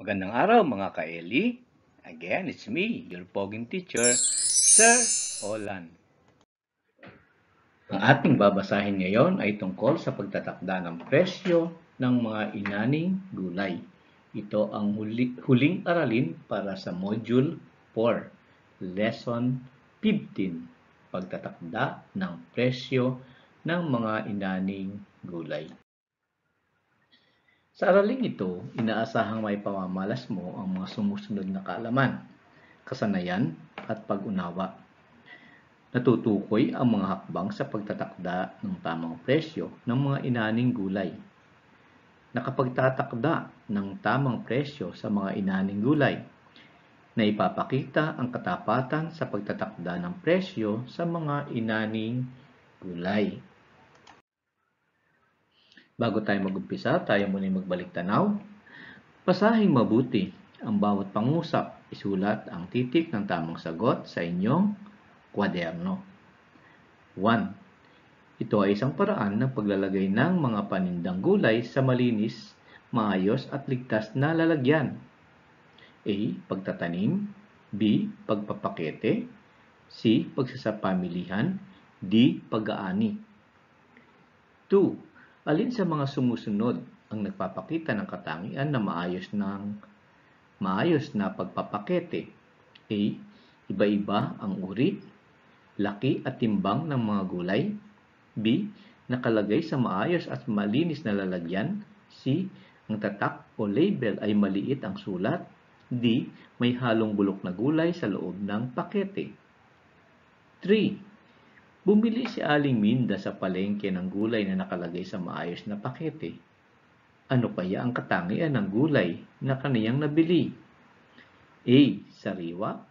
Magandang araw mga ka-Eli. Again, it's me, your poging teacher, Sir Olan. Ang ating babasahin ngayon ay tungkol sa pagtatakda ng presyo ng mga inaning gulay. Ito ang huli, huling aralin para sa Module 4, Lesson 15, Pagtatakda ng presyo ng mga inaning gulay. Sa araling ito, inaasahang may pamamalas mo ang mga sumusunod na kaalaman, kasanayan at pag-unawa. Natutukoy ang mga hakbang sa pagtatakda ng tamang presyo ng mga inaning gulay. Nakapagtatakda ng tamang presyo sa mga inaning gulay na ipapakita ang katapatan sa pagtatakda ng presyo sa mga inaning gulay. Bago tayo magumpisa, tayo muna magbalik tanaw. Pasahing mabuti ang bawat pangusap. Isulat ang titik ng tamang sagot sa inyong kwaderno. 1. Ito ay isang paraan ng paglalagay ng mga panindang gulay sa malinis, maayos at ligtas na lalagyan. A. Pagtatanim B. Pagpapakete C. Pagsasapamilihan D. Pag-aani 2 alin sa mga sumusunod ang nagpapakita ng katangian na maayos ng maayos na pagpapakete? A. Iba-iba ang uri, laki at timbang ng mga gulay. B. Nakalagay sa maayos at malinis na lalagyan. C. Ang tatak o label ay maliit ang sulat. D. May halong bulok na gulay sa loob ng pakete. 3. Bumili si Aling Minda sa palengke ng gulay na nakalagay sa maayos na pakete. Ano kaya ang katangian ng gulay na kaniyang nabili? A. Sariwa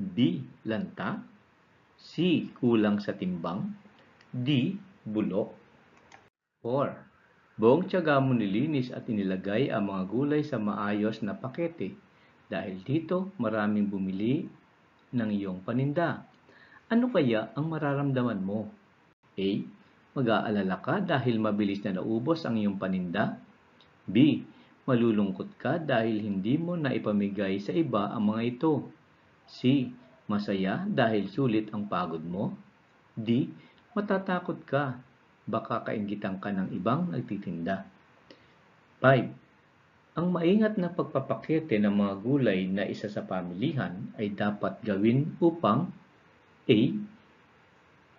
B. Lanta C. Kulang sa timbang D. Bulok 4. Buong tiyaga mo nilinis at inilagay ang mga gulay sa maayos na pakete dahil dito maraming bumili ng iyong paninda. Ano kaya ang mararamdaman mo? A. Mag-aalala ka dahil mabilis na naubos ang iyong paninda. B. Malulungkot ka dahil hindi mo na naipamigay sa iba ang mga ito. C. Masaya dahil sulit ang pagod mo. D. Matatakot ka. Baka kaingitan ka ng ibang nagtitinda. 5. Ang maingat na pagpapakete ng mga gulay na isa sa pamilihan ay dapat gawin upang A.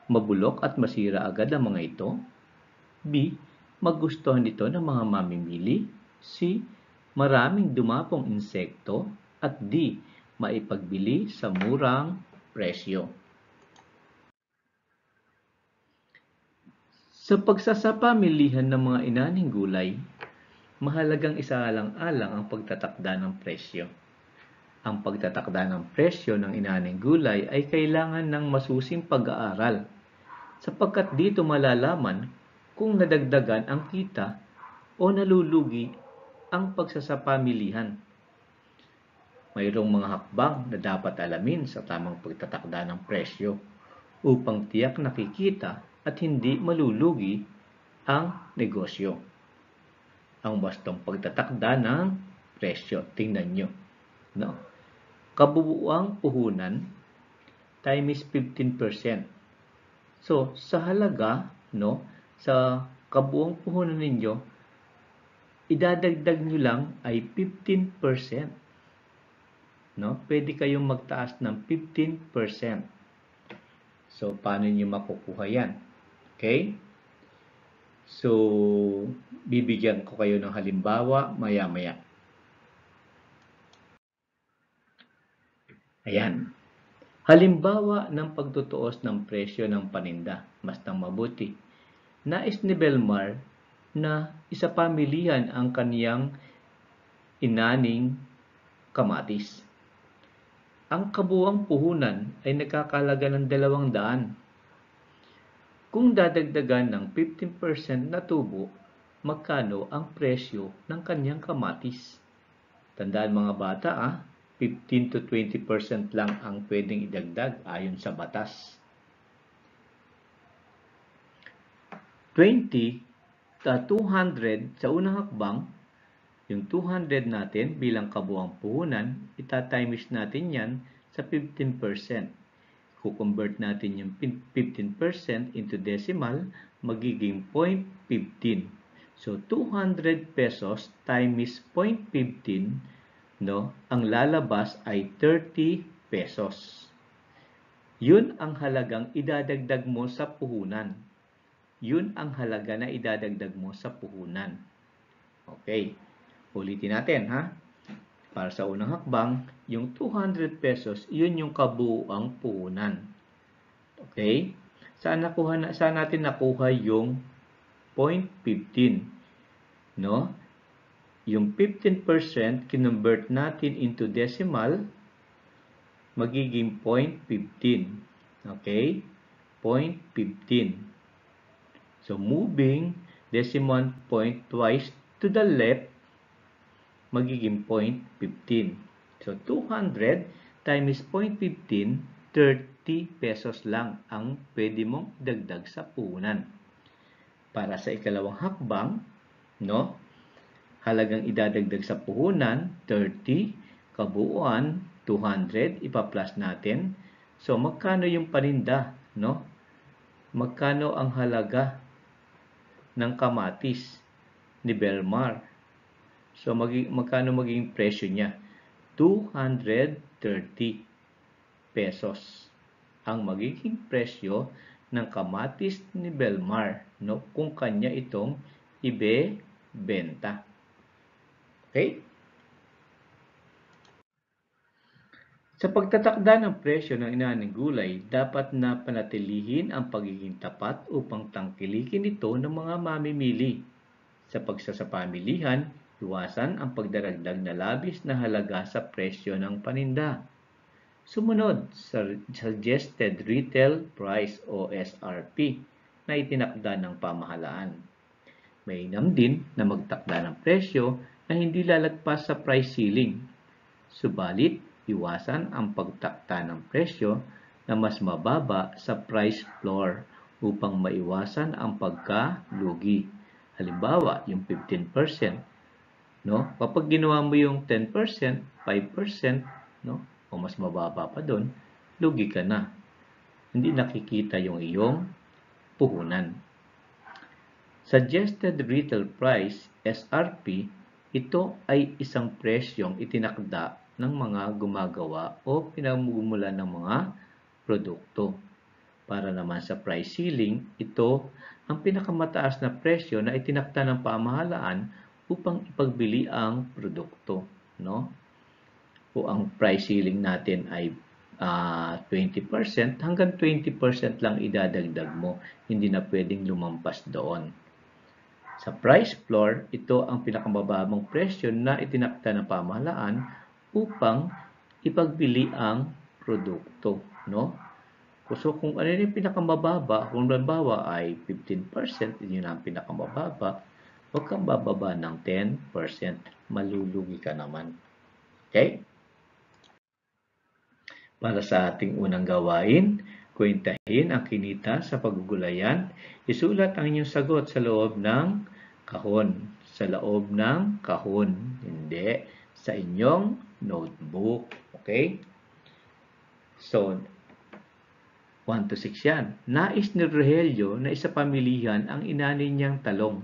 Mabulok at masira agad ang mga ito. B. Magustuhan ito ng mga mamimili. C. Maraming dumapong insekto. At D. Maipagbili sa murang presyo. Sa pagsasapamilihan ng mga inaning gulay, mahalagang isaalang-alang ang pagtatakda ng presyo. Ang pagtatakda ng presyo ng inaning gulay ay kailangan ng masusing pag-aaral sapagkat dito malalaman kung nadagdagan ang kita o nalulugi ang pagsasapamilihan. Mayroong mga hakbang na dapat alamin sa tamang pagtatakda ng presyo upang tiyak nakikita at hindi malulugi ang negosyo. Ang wastong pagtatakda ng presyo, tingnan nyo. No? Kabubuang puhunan times 15%. So, sa halaga, no, sa kabuang puhunan ninyo, idadagdag nyo lang ay 15%. No? Pwede kayong magtaas ng 15%. So, paano nyo makukuha yan? Okay? So, bibigyan ko kayo ng halimbawa maya-maya. Ayan. Halimbawa ng pagtutuos ng presyo ng paninda, mas nang mabuti. Nais ni Belmar na isapamilihan ang kaniyang inaning kamatis. Ang kabuang puhunan ay nagkakalaga ng dalawang daan. Kung dadagdagan ng 15% na tubo, magkano ang presyo ng kanyang kamatis? Tandaan mga bata ah, 15 to 20% lang ang pwedeng idagdag ayon sa batas. 20 to 200 sa unang hakbang, yung 200 natin bilang kabuang puhunan, itatimes natin yan sa 15%. Kukonvert natin yung 15% into decimal, magiging 0.15. So, 200 pesos times 0.15 no, ang lalabas ay 30 pesos. Yun ang halagang idadagdag mo sa puhunan. Yun ang halaga na idadagdag mo sa puhunan. Okay. Ulitin natin, ha? Para sa unang hakbang, yung 200 pesos, yun yung kabuuang puhunan. Okay? Saan, nakuha saan natin nakuha yung 0.15? No? yung 15% kinumbert natin into decimal, magiging 0.15. Okay? 0.15. So, moving decimal point twice to the left, magiging 0.15. So, 200 times 0.15, 30 pesos lang ang pwede mong dagdag sa punan. Para sa ikalawang hakbang, no? halagang idadagdag sa puhunan, 30, kabuuan, 200, ipa-plus natin. So, magkano yung paninda, no? Magkano ang halaga ng kamatis ni Belmar? So, maging, magkano magiging presyo niya? 230 pesos ang magiging presyo ng kamatis ni Belmar no kung kanya itong ibebenta. Okay? Sa pagtatakda ng presyo ng inaning gulay, dapat na panatilihin ang pagiging tapat upang tangkilikin ito ng mga mamimili. Sa pagsasapamilihan, iwasan ang pagdaragdag na labis na halaga sa presyo ng paninda. Sumunod sa Suggested Retail Price o SRP na itinakda ng pamahalaan. Mainam din na magtakda ng presyo na hindi lalagpas sa price ceiling. Subalit, iwasan ang pagtakta ng presyo na mas mababa sa price floor upang maiwasan ang pagkalugi. Halimbawa, yung 15%. No? Kapag ginawa mo yung 10%, 5%, no? o mas mababa pa doon, lugi ka na. Hindi nakikita yung iyong puhunan. Suggested retail price, SRP, ito ay isang presyong itinakda ng mga gumagawa o pinamumula ng mga produkto. Para naman sa price ceiling, ito ang pinakamataas na presyo na itinakda ng pamahalaan upang ipagbili ang produkto, no? O ang price ceiling natin ay uh, ah, 20% hanggang 20% lang idadagdag mo, hindi na pwedeng lumampas doon. Sa price floor, ito ang pinakamababang presyo na itinakta ng pamahalaan upang ipagbili ang produkto, no? So, kung ano yung pinakamababa, kung halimbawa ay 15%, yun ang pinakamababa, huwag kang bababa ng 10%, malulugi ka naman. Okay? Para sa ating unang gawain, Kwentahin ang kinita sa pagugulayan. Isulat ang inyong sagot sa loob ng kahon. Sa loob ng kahon. Hindi. Sa inyong notebook. Okay? So, 1 to 6 yan. Nais ni Rogelio na isa pamilihan ang inani niyang talong.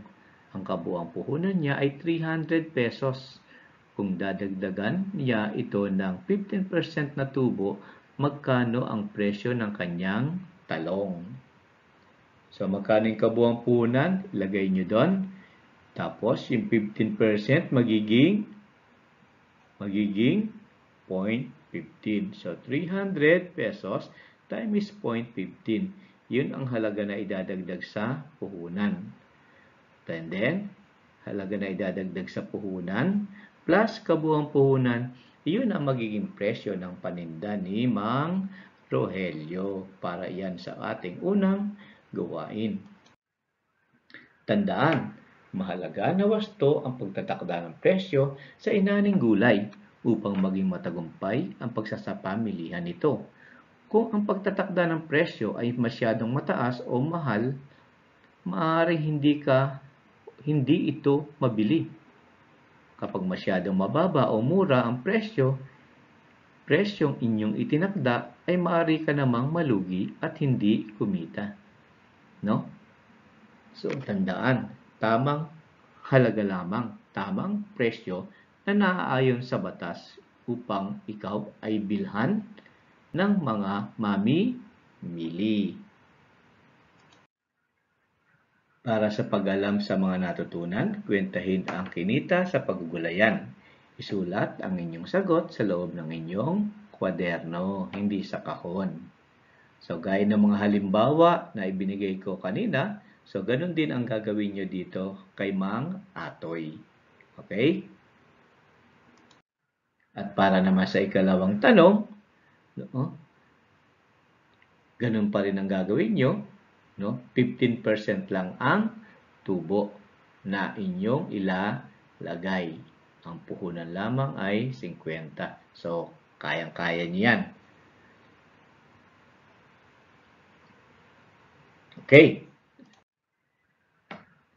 Ang kabuang puhunan niya ay 300 pesos. Kung dadagdagan niya ito ng 15% na tubo, magkano ang presyo ng kanyang talong. So, magkano yung kabuang punan, ilagay nyo doon. Tapos, yung 15% magiging, magiging 0.15. So, 300 pesos times 0.15. Yun ang halaga na idadagdag sa puhunan. And then, halaga na idadagdag sa puhunan plus kabuang puhunan iyon ang magiging presyo ng paninda ni Mang Rogelio para yan sa ating unang gawain. Tandaan, mahalaga na wasto ang pagtatakda ng presyo sa inaning gulay upang maging matagumpay ang pagsasapamilihan nito. Kung ang pagtatakda ng presyo ay masyadong mataas o mahal, maaaring hindi ka hindi ito mabili. Kapag masyadong mababa o mura ang presyo, presyong inyong itinakda ay maaari ka namang malugi at hindi kumita. No? So, tandaan, tamang halaga lamang, tamang presyo na naaayon sa batas upang ikaw ay bilhan ng mga mami-mili. Para sa pag-alam sa mga natutunan, kwentahin ang kinita sa paggugulayan. Isulat ang inyong sagot sa loob ng inyong kwaderno, hindi sa kahon. So, gaya ng mga halimbawa na ibinigay ko kanina, so ganun din ang gagawin nyo dito kay Mang Atoy. Okay? At para naman sa ikalawang tanong, no? ganun pa rin ang gagawin nyo no? 15% lang ang tubo na inyong ilalagay. Ang puhunan lamang ay 50. So, kayang-kaya niyan. yan. Okay.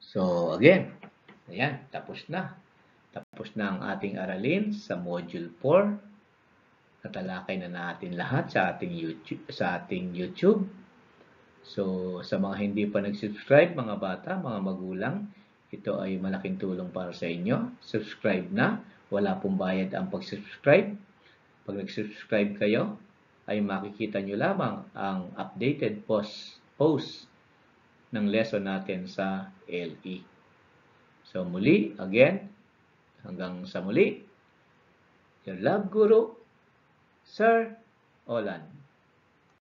So, again, ayan, tapos na. Tapos na ang ating aralin sa Module 4. Natalakay na natin lahat sa ating YouTube, sa ating YouTube So, sa mga hindi pa nag-subscribe, mga bata, mga magulang, ito ay malaking tulong para sa inyo. Subscribe na. Wala pong bayad ang pag-subscribe. Pag nag-subscribe kayo, ay makikita nyo lamang ang updated post, post ng lesson natin sa LE. So muli, again, hanggang sa muli, your love guru, Sir Olan.